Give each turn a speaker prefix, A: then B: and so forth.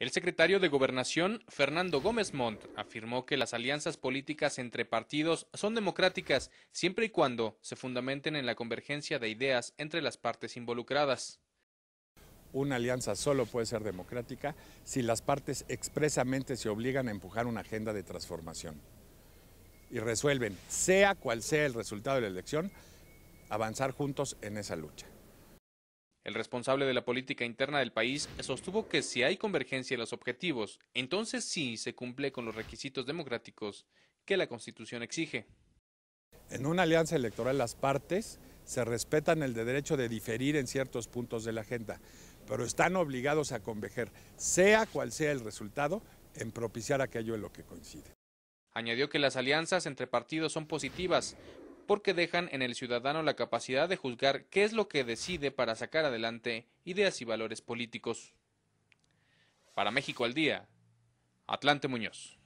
A: El secretario de Gobernación, Fernando Gómez Montt, afirmó que las alianzas políticas entre partidos son democráticas siempre y cuando se fundamenten en la convergencia de ideas entre las partes involucradas. Una alianza
B: solo puede ser democrática si las partes expresamente se obligan a empujar una agenda de transformación y resuelven, sea cual sea el resultado de la elección, avanzar juntos en esa lucha.
A: El responsable de la política interna del país sostuvo que si hay convergencia en los objetivos, entonces sí se cumple con los requisitos democráticos que la Constitución exige.
B: En una alianza electoral las partes se respetan el derecho de diferir en ciertos puntos de la agenda, pero están obligados a converger, sea cual sea el resultado, en propiciar aquello en lo que coincide.
A: Añadió que las alianzas entre partidos son positivas, porque dejan en el ciudadano la capacidad de juzgar qué es lo que decide para sacar adelante ideas y valores políticos. Para México al día, Atlante Muñoz.